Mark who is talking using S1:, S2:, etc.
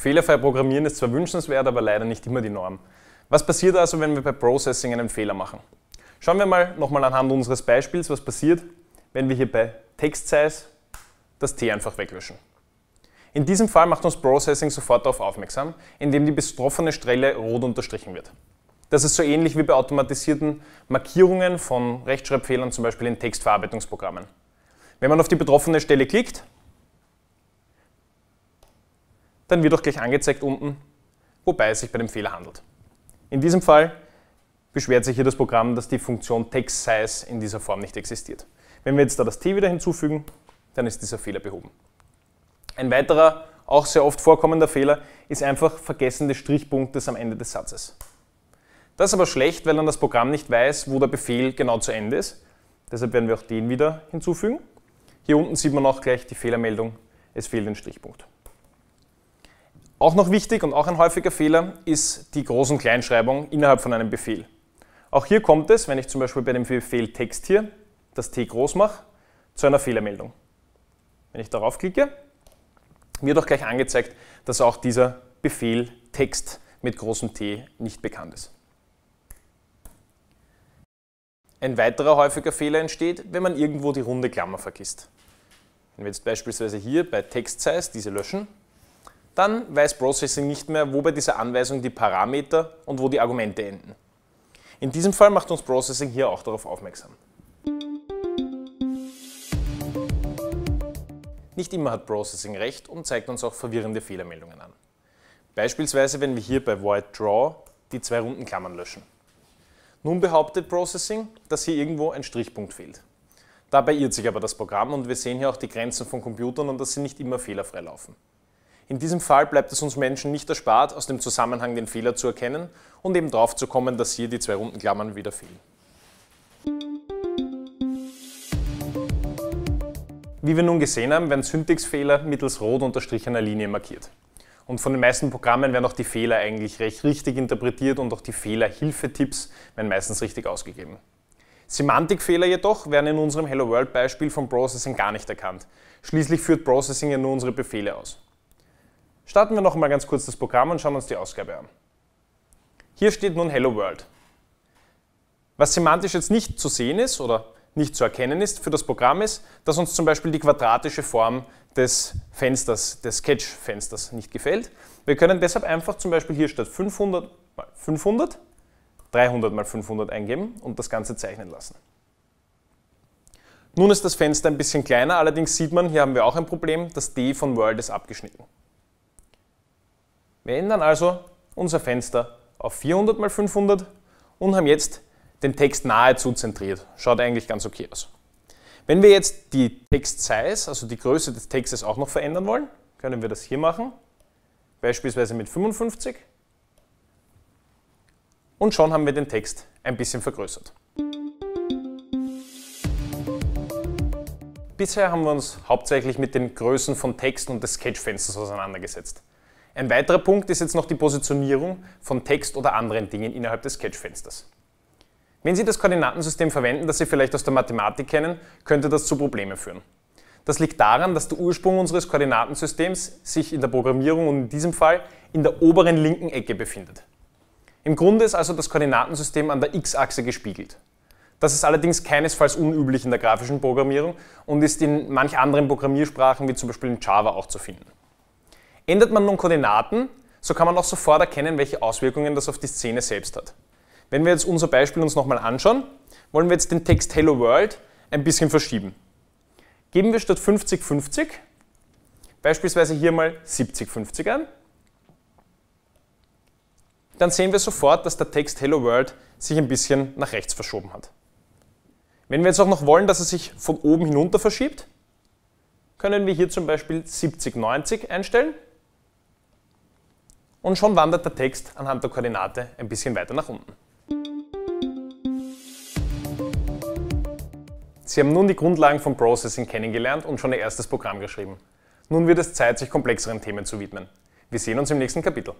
S1: Fehlerfrei programmieren ist zwar wünschenswert, aber leider nicht immer die Norm. Was passiert also, wenn wir bei Processing einen Fehler machen? Schauen wir mal nochmal anhand unseres Beispiels, was passiert, wenn wir hier bei Text Size das T einfach weglöschen. In diesem Fall macht uns Processing sofort darauf aufmerksam, indem die betroffene Stelle rot unterstrichen wird. Das ist so ähnlich wie bei automatisierten Markierungen von Rechtschreibfehlern, zum Beispiel in Textverarbeitungsprogrammen. Wenn man auf die betroffene Stelle klickt, dann wird auch gleich angezeigt unten, wobei es sich bei dem Fehler handelt. In diesem Fall beschwert sich hier das Programm, dass die Funktion TextSize in dieser Form nicht existiert. Wenn wir jetzt da das T wieder hinzufügen, dann ist dieser Fehler behoben. Ein weiterer, auch sehr oft vorkommender Fehler ist einfach Vergessen des Strichpunktes am Ende des Satzes. Das ist aber schlecht, weil dann das Programm nicht weiß, wo der Befehl genau zu Ende ist. Deshalb werden wir auch den wieder hinzufügen. Hier unten sieht man auch gleich die Fehlermeldung, es fehlt ein Strichpunkt. Auch noch wichtig und auch ein häufiger Fehler ist die Groß- und Kleinschreibung innerhalb von einem Befehl. Auch hier kommt es, wenn ich zum Beispiel bei dem Befehl Text hier das T groß mache, zu einer Fehlermeldung. Wenn ich darauf klicke, wird auch gleich angezeigt, dass auch dieser Befehl Text mit großem T nicht bekannt ist. Ein weiterer häufiger Fehler entsteht, wenn man irgendwo die runde Klammer vergisst. Wenn wir jetzt beispielsweise hier bei Text Size diese löschen dann weiß Processing nicht mehr, wo bei dieser Anweisung die Parameter und wo die Argumente enden. In diesem Fall macht uns Processing hier auch darauf aufmerksam. Nicht immer hat Processing recht und zeigt uns auch verwirrende Fehlermeldungen an. Beispielsweise, wenn wir hier bei Void Draw die zwei runden Klammern löschen. Nun behauptet Processing, dass hier irgendwo ein Strichpunkt fehlt. Dabei irrt sich aber das Programm und wir sehen hier auch die Grenzen von Computern und dass sie nicht immer fehlerfrei laufen. In diesem Fall bleibt es uns Menschen nicht erspart, aus dem Zusammenhang den Fehler zu erkennen und eben drauf zu kommen, dass hier die zwei runden Klammern wieder fehlen. Wie wir nun gesehen haben, werden Syntaxfehler mittels rot unterstrichener Linie markiert. Und von den meisten Programmen werden auch die Fehler eigentlich recht richtig interpretiert und auch die Fehlerhilfetipps werden meistens richtig ausgegeben. Semantikfehler jedoch werden in unserem Hello World Beispiel von Processing gar nicht erkannt. Schließlich führt Processing ja nur unsere Befehle aus. Starten wir noch mal ganz kurz das Programm und schauen uns die Ausgabe an. Hier steht nun Hello World. Was semantisch jetzt nicht zu sehen ist oder nicht zu erkennen ist für das Programm ist, dass uns zum Beispiel die quadratische Form des Fensters, des Sketch-Fensters nicht gefällt. Wir können deshalb einfach zum Beispiel hier statt 500 mal 500 300 mal 500 eingeben und das Ganze zeichnen lassen. Nun ist das Fenster ein bisschen kleiner, allerdings sieht man, hier haben wir auch ein Problem, das D von World ist abgeschnitten. Wir ändern also unser Fenster auf 400 x 500 und haben jetzt den Text nahezu zentriert. Schaut eigentlich ganz okay aus. Wenn wir jetzt die Text-Size, also die Größe des Textes auch noch verändern wollen, können wir das hier machen, beispielsweise mit 55. Und schon haben wir den Text ein bisschen vergrößert. Bisher haben wir uns hauptsächlich mit den Größen von Texten und des Sketch-Fensters auseinandergesetzt. Ein weiterer Punkt ist jetzt noch die Positionierung von Text oder anderen Dingen innerhalb des Sketch-Fensters. Wenn Sie das Koordinatensystem verwenden, das Sie vielleicht aus der Mathematik kennen, könnte das zu Problemen führen. Das liegt daran, dass der Ursprung unseres Koordinatensystems sich in der Programmierung und in diesem Fall in der oberen linken Ecke befindet. Im Grunde ist also das Koordinatensystem an der x-Achse gespiegelt. Das ist allerdings keinesfalls unüblich in der grafischen Programmierung und ist in manch anderen Programmiersprachen wie zum Beispiel in Java auch zu finden. Ändert man nun Koordinaten, so kann man auch sofort erkennen, welche Auswirkungen das auf die Szene selbst hat. Wenn wir jetzt unser Beispiel uns nochmal anschauen, wollen wir jetzt den Text Hello World ein bisschen verschieben. Geben wir statt 50, 50 beispielsweise hier mal 70, 50 ein, dann sehen wir sofort, dass der Text Hello World sich ein bisschen nach rechts verschoben hat. Wenn wir jetzt auch noch wollen, dass er sich von oben hinunter verschiebt, können wir hier zum Beispiel 70, 90 einstellen und schon wandert der Text anhand der Koordinate ein bisschen weiter nach unten. Sie haben nun die Grundlagen von Processing kennengelernt und schon Ihr erstes Programm geschrieben. Nun wird es Zeit, sich komplexeren Themen zu widmen. Wir sehen uns im nächsten Kapitel.